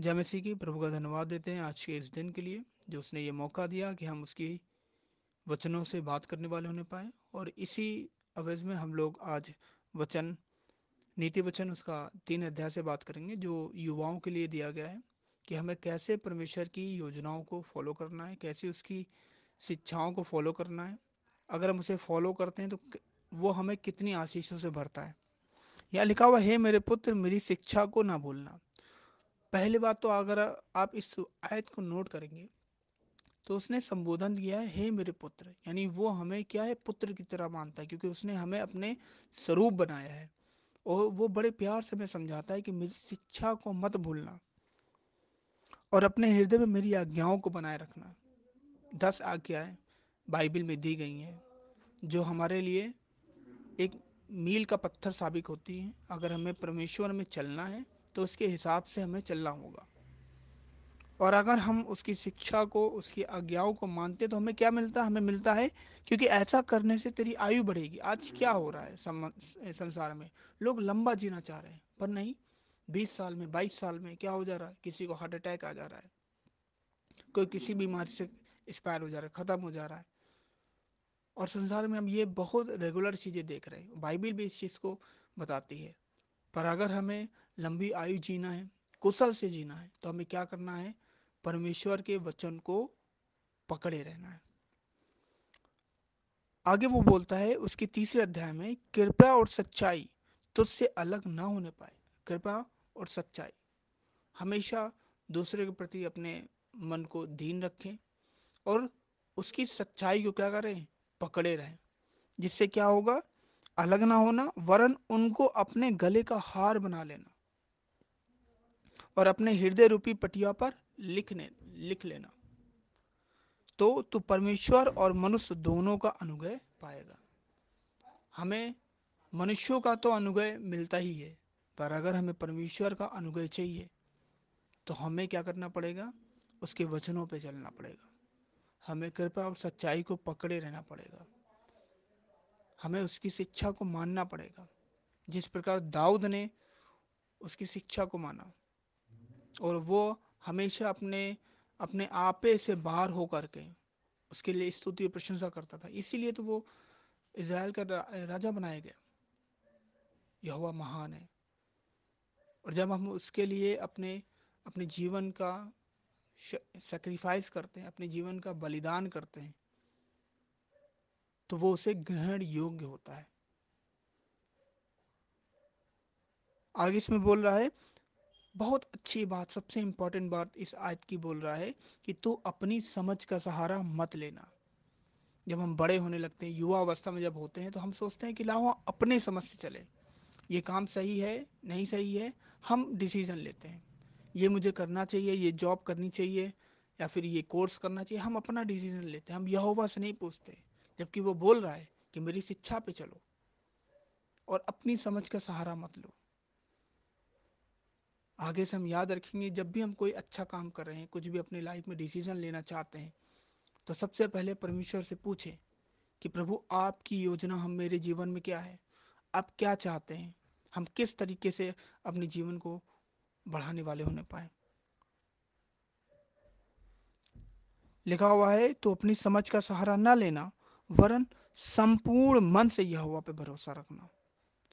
जय मसीह की प्रभु का धन्यवाद देते हैं आज के इस दिन के लिए जो उसने ये मौका दिया कि हम उसकी वचनों से बात करने वाले होने पाए और इसी अवैज में हम लोग आज वचन नीति वचन उसका तीन अध्याय से बात करेंगे जो युवाओं के लिए दिया गया है कि हमें कैसे परमेश्वर की योजनाओं को फॉलो करना है कैसे उसकी शिक्षाओं को फॉलो करना है अगर हम उसे फॉलो करते हैं तो वो हमें कितनी आशीषों से भरता है या लिखा हुआ है मेरे पुत्र मेरी शिक्षा को ना भूलना पहली बात तो अगर आप इस आयत को नोट करेंगे तो उसने संबोधन किया है हे मेरे पुत्र यानी वो हमें क्या है पुत्र की तरह मानता है क्योंकि उसने हमें अपने स्वरूप बनाया है और वो बड़े प्यार से हमें समझाता है कि मेरी शिक्षा को मत भूलना और अपने हृदय में मेरी आज्ञाओं को बनाए रखना दस आज्ञाएं बाइबल में दी गई हैं जो हमारे लिए एक मील का पत्थर साबित होती हैं अगर हमें परमेश्वर में चलना है तो उसके हिसाब से हमें चलना होगा और अगर हम उसकी शिक्षा को उसकी आज्ञाओं को मानते तो हमें क्या मिलता है हमें मिलता है क्योंकि ऐसा करने से तेरी आयु बढ़ेगी आज क्या हो रहा है संसार में लोग लंबा जीना चाह रहे हैं पर नहीं बीस साल में बाईस साल में क्या हो जा रहा है किसी को हार्ट अटैक आ जा रहा है कोई किसी बीमारी से एक्सपायर हो जा रहा है ख़त्म हो जा रहा है और संसार में हम ये बहुत रेगुलर चीज़ें देख रहे हैं बाइबिल भी इस चीज़ को बताती है पर अगर हमें लंबी आयु जीना है कुशल से जीना है तो हमें क्या करना है परमेश्वर के वचन को पकड़े रहना है आगे वो बोलता है उसके तीसरे अध्याय में कृपा और सच्चाई तुझसे अलग ना होने पाए कृपा और सच्चाई हमेशा दूसरे के प्रति अपने मन को दीन रखें और उसकी सच्चाई को क्या करें पकड़े रहें जिससे क्या होगा अलग ना होना वरन उनको अपने गले का हार बना लेना और अपने हृदय रूपी पटिया पर लिखने लिख लेना तो तू परमेश्वर और मनुष्य दोनों का अनुग्रह पाएगा हमें मनुष्यों का तो अनुग्रह मिलता ही है पर अगर हमें परमेश्वर का अनुग्रह चाहिए तो हमें क्या करना पड़ेगा उसके वचनों पे चलना पड़ेगा हमें कृपा और सच्चाई को पकड़े रहना पड़ेगा हमें उसकी शिक्षा को मानना पड़ेगा जिस प्रकार दाऊद ने उसकी शिक्षा को माना और वो हमेशा अपने अपने आपे से बाहर हो करके उसके लिए स्तुति और प्रशंसा करता था इसीलिए तो वो इसराइल का राजा बनाया गया यह महान है और जब हम उसके लिए अपने अपने जीवन का सेक्रीफाइस करते हैं अपने जीवन का बलिदान करते हैं तो वो उसे ग्रहण योग्य होता है आगे इसमें बोल रहा है बहुत अच्छी बात सबसे इम्पोर्टेंट बात इस आयत की बोल रहा है कि तू अपनी समझ का सहारा मत लेना जब हम बड़े होने लगते हैं युवा अवस्था में जब होते हैं तो हम सोचते हैं कि लाओ अपने समझ से चले ये काम सही है नहीं सही है हम डिसीज़न लेते हैं ये मुझे करना चाहिए ये जॉब करनी चाहिए या फिर ये कोर्स करना चाहिए हम अपना डिसीज़न लेते हैं हम यहोवा से नहीं पूछते जबकि वो बोल रहा है कि मेरी शिक्षा पे चलो और अपनी समझ का सहारा मत लो आगे से हम याद रखेंगे जब भी हम कोई अच्छा काम कर रहे हैं कुछ भी अपनी लाइफ में डिसीजन लेना चाहते हैं तो सबसे पहले परमेश्वर से पूछें कि प्रभु आपकी योजना हम मेरे जीवन में क्या है आप क्या चाहते हैं हम किस तरीके से अपने जीवन को बढ़ाने वाले होने पाए लिखा हुआ है तो अपनी समझ का सहारा ना लेना वरन संपूर्ण मन से हुआ पे भरोसा रखना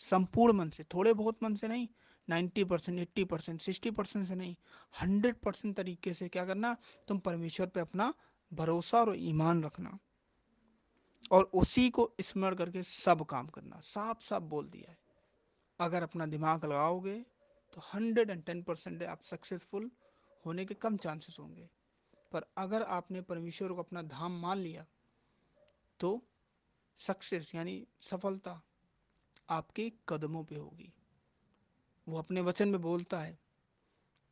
संपूर्ण मन से थोड़े बहुत मन से नहीं ninety percent eighty percent sixty percent से नहीं हंड्रेड परसेंट तरीके से क्या करना तुम परमेश्वर पे अपना भरोसा और ईमान रखना और उसी को स्मरण करके सब काम करना साफ साफ बोल दिया है अगर अपना दिमाग लगाओगे तो हंड्रेड एंड टेन परसेंट आप सक्सेसफुल होने के कम चांसेस होंगे पर अगर आपने परमेश्वर को अपना धाम मान लिया तो सक्सेस यानी सफलता आपके कदमों पे होगी वो अपने वचन में बोलता है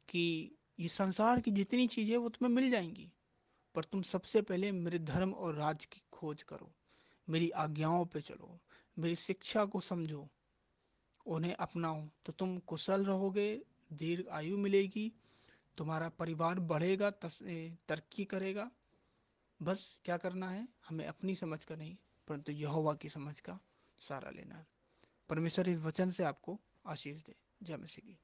कि ये संसार की जितनी चीज़ें वो तुम्हें मिल जाएंगी पर तुम सबसे पहले मेरे धर्म और राज की खोज करो मेरी आज्ञाओं पे चलो मेरी शिक्षा को समझो उन्हें अपनाओ तो तुम कुशल रहोगे दीर्घ आयु मिलेगी तुम्हारा परिवार बढ़ेगा तरक्की करेगा बस क्या करना है हमें अपनी समझ का नहीं परंतु यहोवा की समझ का सहारा लेना है परमेश्वर इस वचन से आपको आशीष दे जय मसीह की